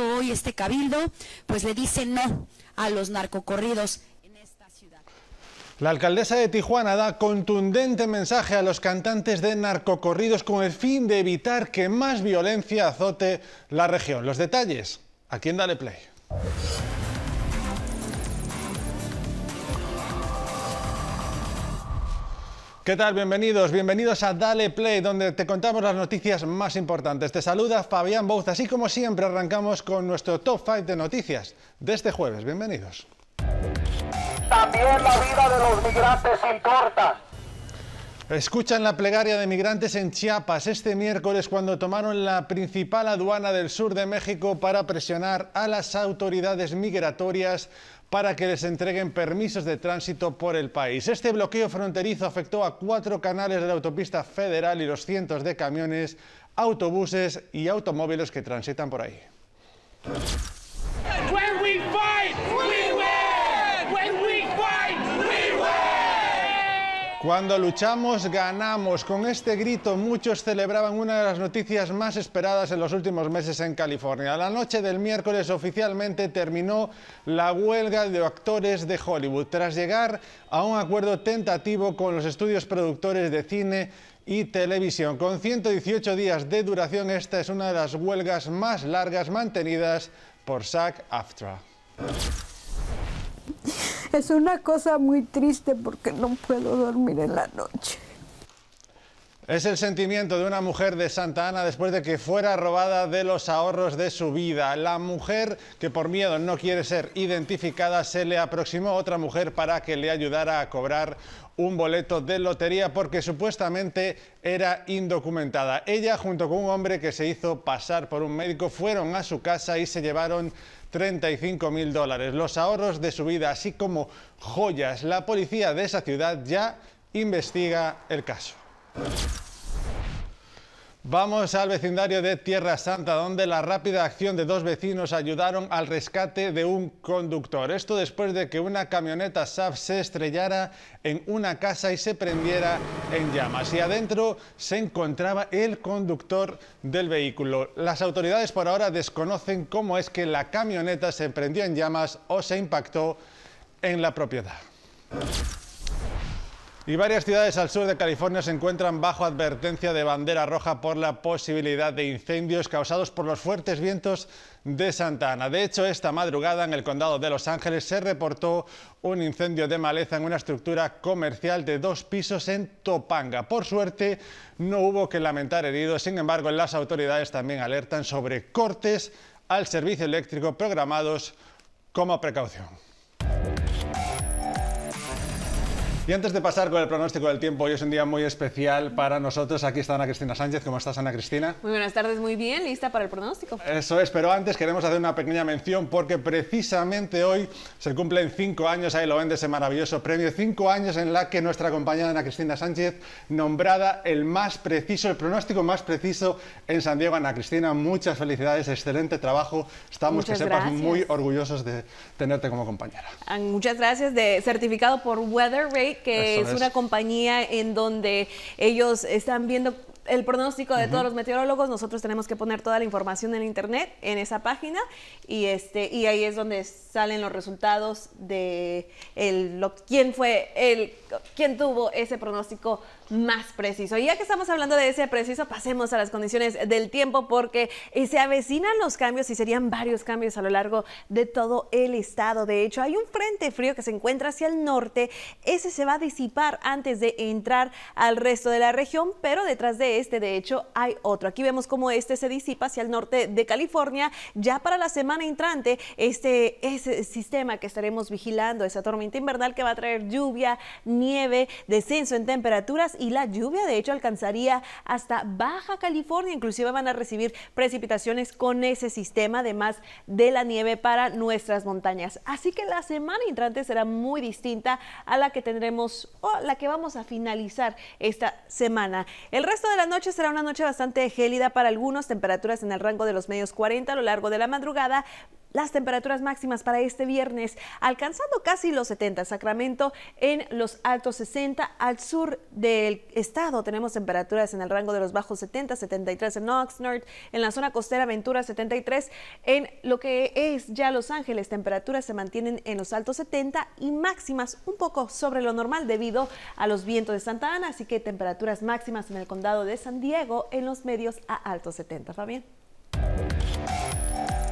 hoy este cabildo, pues le dice no a los narcocorridos en esta ciudad. La alcaldesa de Tijuana da contundente mensaje a los cantantes de narcocorridos con el fin de evitar que más violencia azote la región. Los detalles, aquí en Dale Play. ¿Qué tal? Bienvenidos, bienvenidos a Dale Play, donde te contamos las noticias más importantes. Te saluda Fabián Bouza. así como siempre arrancamos con nuestro top 5 de noticias de este jueves. Bienvenidos. También la vida de los migrantes importa. Escuchan la plegaria de migrantes en Chiapas este miércoles cuando tomaron la principal aduana del sur de México para presionar a las autoridades migratorias para que les entreguen permisos de tránsito por el país. Este bloqueo fronterizo afectó a cuatro canales de la autopista federal y los cientos de camiones, autobuses y automóviles que transitan por ahí. Cuando luchamos, ganamos. Con este grito muchos celebraban una de las noticias más esperadas en los últimos meses en California. la noche del miércoles oficialmente terminó la huelga de actores de Hollywood tras llegar a un acuerdo tentativo con los estudios productores de cine y televisión. Con 118 días de duración, esta es una de las huelgas más largas mantenidas por SAG-AFTRA. Es una cosa muy triste porque no puedo dormir en la noche. Es el sentimiento de una mujer de Santa Ana después de que fuera robada de los ahorros de su vida. La mujer que por miedo no quiere ser identificada se le aproximó a otra mujer para que le ayudara a cobrar un boleto de lotería porque supuestamente era indocumentada. Ella junto con un hombre que se hizo pasar por un médico fueron a su casa y se llevaron 35 mil dólares, los ahorros de su vida, así como joyas. La policía de esa ciudad ya investiga el caso. Vamos al vecindario de Tierra Santa, donde la rápida acción de dos vecinos ayudaron al rescate de un conductor. Esto después de que una camioneta SAF se estrellara en una casa y se prendiera en llamas. Y adentro se encontraba el conductor del vehículo. Las autoridades por ahora desconocen cómo es que la camioneta se prendió en llamas o se impactó en la propiedad. Y varias ciudades al sur de California se encuentran bajo advertencia de bandera roja por la posibilidad de incendios causados por los fuertes vientos de Santa Ana. De hecho, esta madrugada en el condado de Los Ángeles se reportó un incendio de maleza en una estructura comercial de dos pisos en Topanga. Por suerte, no hubo que lamentar heridos. Sin embargo, las autoridades también alertan sobre cortes al servicio eléctrico programados como precaución. Y antes de pasar con el pronóstico del tiempo, hoy es un día muy especial para nosotros. Aquí está Ana Cristina Sánchez. ¿Cómo estás, Ana Cristina? Muy buenas tardes, muy bien, lista para el pronóstico. Eso es, pero antes queremos hacer una pequeña mención porque precisamente hoy se cumplen cinco años, ahí lo ven, de ese maravilloso premio, cinco años en la que nuestra compañera Ana Cristina Sánchez, nombrada el más preciso, el pronóstico más preciso en San Diego. Ana Cristina, muchas felicidades, excelente trabajo. Estamos, que sepas, muy orgullosos de tenerte como compañera. Ah, muchas gracias, de certificado por Weather Rate que es. una compañía en donde ellos están viendo el pronóstico de todos los meteorólogos, nosotros tenemos que poner toda la información en internet, en esa página, y, este, y ahí es donde salen los resultados de quién fue el, quién tuvo ese pronóstico más preciso. Y ya que estamos hablando de ese preciso, pasemos a las condiciones del tiempo porque eh, se avecinan los cambios y serían varios cambios a lo largo de todo el estado. De hecho, hay un frente frío que se encuentra hacia el norte, ese se va a disipar antes de entrar al resto de la región, pero detrás de este, de hecho, hay otro. Aquí vemos cómo este se disipa hacia el norte de California. Ya para la semana entrante, este, el sistema que estaremos vigilando, esa tormenta invernal que va a traer lluvia, nieve, descenso en temperaturas y la lluvia, de hecho, alcanzaría hasta Baja California. Inclusive van a recibir precipitaciones con ese sistema, además de la nieve para nuestras montañas. Así que la semana entrante será muy distinta a la que tendremos o la que vamos a finalizar esta semana. El resto de la noche será una noche bastante gélida para algunos, temperaturas en el rango de los medios 40 a lo largo de la madrugada, las temperaturas máximas para este viernes alcanzando casi los 70. Sacramento en los altos 60. Al sur del estado tenemos temperaturas en el rango de los bajos 70, 73 en Oxnard, en la zona costera Ventura 73. En lo que es ya Los Ángeles, temperaturas se mantienen en los altos 70 y máximas un poco sobre lo normal debido a los vientos de Santa Ana. Así que temperaturas máximas en el condado de San Diego en los medios a altos 70. Fabián.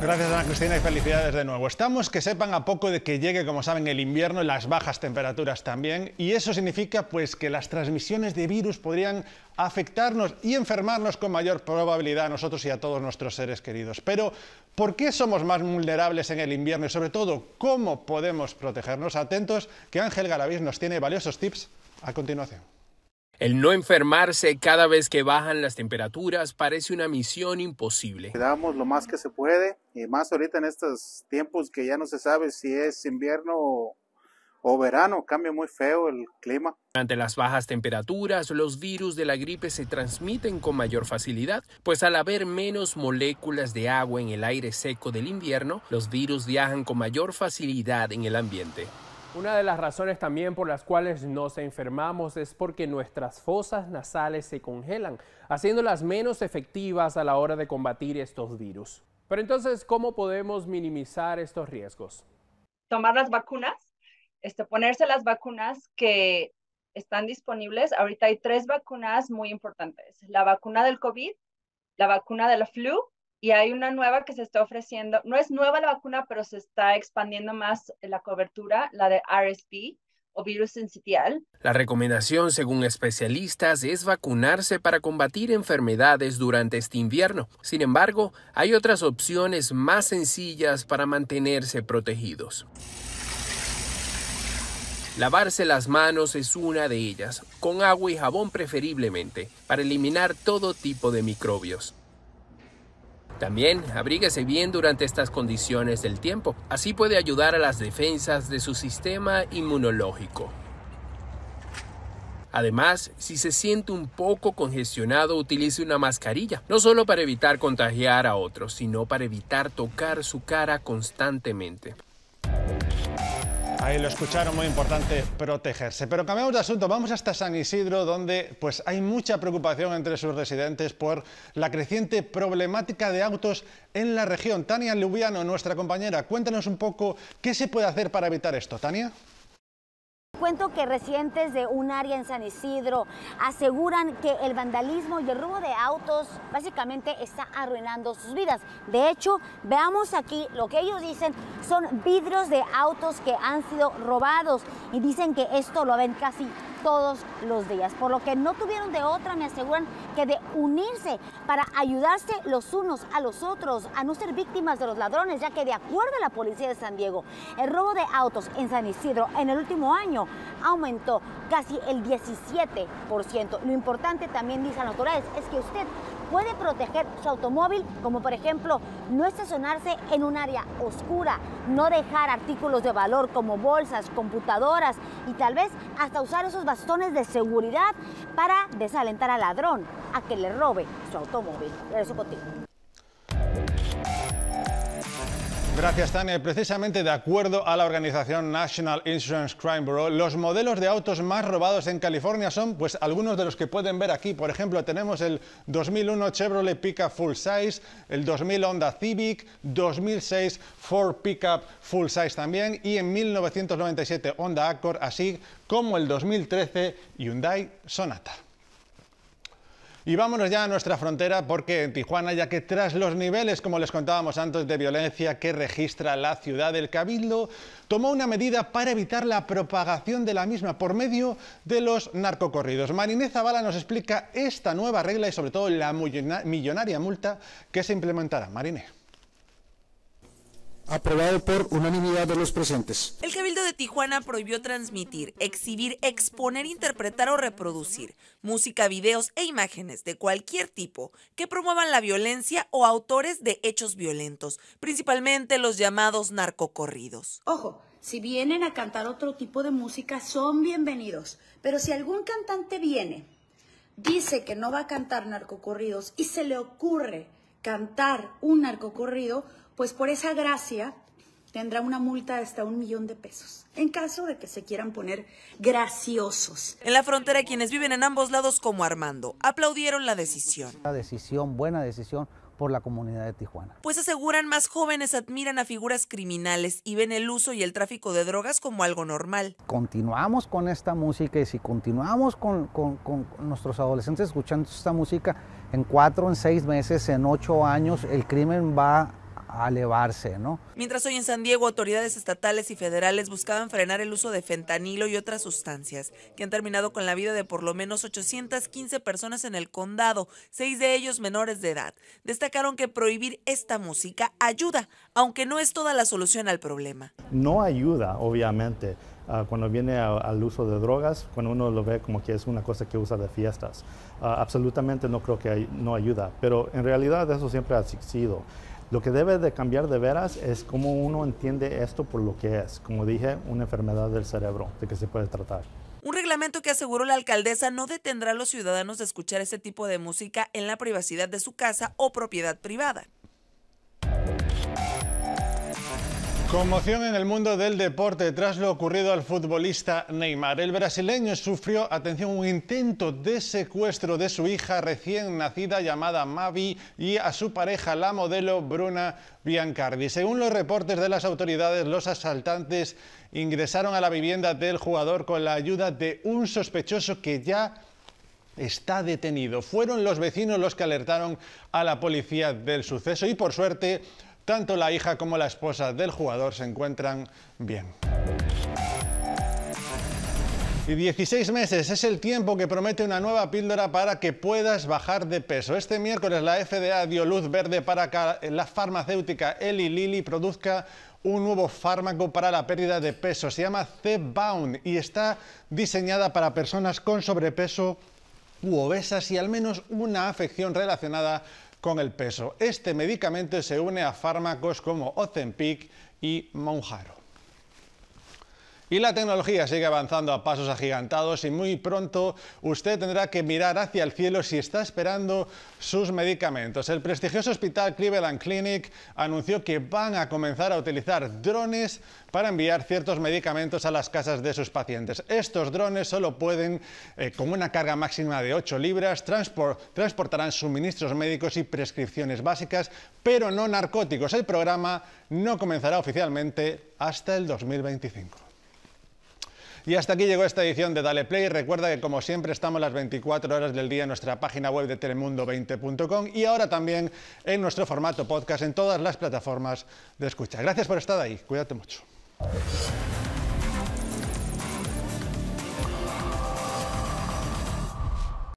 Gracias Ana Cristina y felicidades de nuevo. Estamos que sepan a poco de que llegue, como saben, el invierno y las bajas temperaturas también, y eso significa pues que las transmisiones de virus podrían afectarnos y enfermarnos con mayor probabilidad a nosotros y a todos nuestros seres queridos. Pero, ¿por qué somos más vulnerables en el invierno y sobre todo, cómo podemos protegernos? Atentos que Ángel Galavís nos tiene valiosos tips a continuación. El no enfermarse cada vez que bajan las temperaturas parece una misión imposible. Quedamos lo más que se puede, y eh, más ahorita en estos tiempos que ya no se sabe si es invierno o, verano, cambia muy feo el clima. Ante las bajas temperaturas, los virus de la gripe se transmiten con mayor facilidad, pues al haber menos moléculas de agua en el aire seco del invierno, los virus viajan con mayor facilidad en el ambiente. Una de las razones también por las cuales nos enfermamos es porque nuestras fosas nasales se congelan, haciéndolas menos efectivas a la hora de combatir estos virus. Pero entonces, ¿cómo podemos minimizar estos riesgos? Tomar las vacunas, este, ponerse las vacunas que están disponibles. Ahorita hay tres vacunas muy importantes. La vacuna del COVID, la vacuna de la flu y hay una nueva que se está ofreciendo. No es nueva la vacuna, pero se está expandiendo más la cobertura, la de RSV, virus La recomendación, según especialistas, es vacunarse para combatir enfermedades durante este invierno. Sin embargo, hay otras opciones más sencillas para mantenerse protegidos. Lavarse las manos es una de ellas, con agua y jabón preferiblemente, para eliminar todo tipo de microbios. También abríguese bien durante estas condiciones del tiempo. Así puede ayudar a las defensas de su sistema inmunológico. Además, si se siente un poco congestionado, utilice una mascarilla, no solo para evitar contagiar a otros, sino para evitar tocar su cara constantemente. Ahí lo escucharon, muy importante protegerse. Pero cambiamos de asunto, vamos hasta San Isidro, donde pues, hay mucha preocupación entre sus residentes por la creciente problemática de autos en la región. Tania Lubiano, nuestra compañera, cuéntanos un poco qué se puede hacer para evitar esto. Tania. Cuento que recientes de un área en San Isidro aseguran que el vandalismo y el robo de autos básicamente está arruinando sus vidas. De hecho, veamos aquí lo que ellos dicen son vidrios de autos que han sido robados y dicen que esto lo ven casi todos los días, por lo que no tuvieron de otra, me aseguran, que de unirse para ayudarse los unos a los otros a no ser víctimas de los ladrones, ya que de acuerdo a la policía de San Diego, el robo de autos en San Isidro en el último año aumentó casi el 17%. Lo importante también, dicen las autoridades, es que usted puede proteger su automóvil, como por ejemplo no estacionarse en un área oscura, no dejar artículos de valor como bolsas, computadoras y tal vez hasta usar esos bastones de seguridad para desalentar al ladrón a que le robe su automóvil. Eso contigo. Gracias, Tania. Precisamente de acuerdo a la organización National Insurance Crime Bureau, los modelos de autos más robados en California son pues, algunos de los que pueden ver aquí. Por ejemplo, tenemos el 2001 Chevrolet Pickup Full Size, el 2000 Honda Civic, 2006 Ford Pickup Full Size también y en 1997 Honda Accord, así como el 2013 Hyundai Sonata. Y vámonos ya a nuestra frontera porque en Tijuana, ya que tras los niveles, como les contábamos antes, de violencia que registra la ciudad, del Cabildo tomó una medida para evitar la propagación de la misma por medio de los narcocorridos. Mariné Zavala nos explica esta nueva regla y sobre todo la millonaria multa que se implementará. Mariné aprobado por unanimidad de los presentes. El Cabildo de Tijuana prohibió transmitir, exhibir, exponer, interpretar o reproducir música, videos e imágenes de cualquier tipo que promuevan la violencia o autores de hechos violentos, principalmente los llamados narcocorridos. Ojo, si vienen a cantar otro tipo de música son bienvenidos, pero si algún cantante viene, dice que no va a cantar narcocorridos y se le ocurre cantar un narcocorrido, pues por esa gracia tendrá una multa de hasta un millón de pesos, en caso de que se quieran poner graciosos. En la frontera, quienes viven en ambos lados como Armando, aplaudieron la decisión. La decisión, buena decisión por la comunidad de Tijuana. Pues aseguran más jóvenes admiran a figuras criminales y ven el uso y el tráfico de drogas como algo normal. Continuamos con esta música y si continuamos con, con nuestros adolescentes escuchando esta música, en cuatro, en seis meses, en ocho años, el crimen va a elevarse, ¿no? Mientras hoy en San Diego, autoridades estatales y federales buscaban frenar el uso de fentanilo y otras sustancias, que han terminado con la vida de por lo menos 815 personas en el condado, seis de ellos menores de edad. Destacaron que prohibir esta música ayuda, aunque no es toda la solución al problema. No ayuda, obviamente, ah, cuando viene al uso de drogas, cuando uno lo ve como que es una cosa que usa de fiestas. Ah, absolutamente no creo que no ayuda, pero en realidad eso siempre ha existido. Lo que debe de cambiar de veras es cómo uno entiende esto por lo que es, como dije, una enfermedad del cerebro de que se puede tratar. Un reglamento que aseguró la alcaldesa no detendrá a los ciudadanos de escuchar ese tipo de música en la privacidad de su casa o propiedad privada. Conmoción en el mundo del deporte tras lo ocurrido al futbolista Neymar. El brasileño sufrió, atención, un intento de secuestro de su hija recién nacida llamada Mavi y a su pareja, la modelo Bruna Biancardi. Según los reportes de las autoridades, los asaltantes ingresaron a la vivienda del jugador con la ayuda de un sospechoso que ya está detenido. Fueron los vecinos los que alertaron a la policía del suceso y por suerte tanto la hija como la esposa del jugador se encuentran bien. Y 16 meses es el tiempo que promete una nueva píldora para que puedas bajar de peso. Este miércoles la FDA dio luz verde para que la farmacéutica Eli Lilly produzca un nuevo fármaco para la pérdida de peso. Se llama C-Bound y está diseñada para personas con sobrepeso u obesas y al menos una afección relacionada con el peso. Este medicamento se une a fármacos como Ozenpic y Monjaro. Y la tecnología sigue avanzando a pasos agigantados y muy pronto usted tendrá que mirar hacia el cielo si está esperando sus medicamentos. El prestigioso hospital Cleveland Clinic anunció que van a comenzar a utilizar drones para enviar ciertos medicamentos a las casas de sus pacientes. Estos drones solo pueden, eh, con una carga máxima de 8 libras, transportarán suministros médicos y prescripciones básicas, pero no narcóticos. El programa no comenzará oficialmente hasta el 2025. Y hasta aquí llegó esta edición de Dale Play. Recuerda que como siempre estamos las 24 horas del día en nuestra página web de telemundo20.com y ahora también en nuestro formato podcast en todas las plataformas de escucha. Gracias por estar ahí. Cuídate mucho.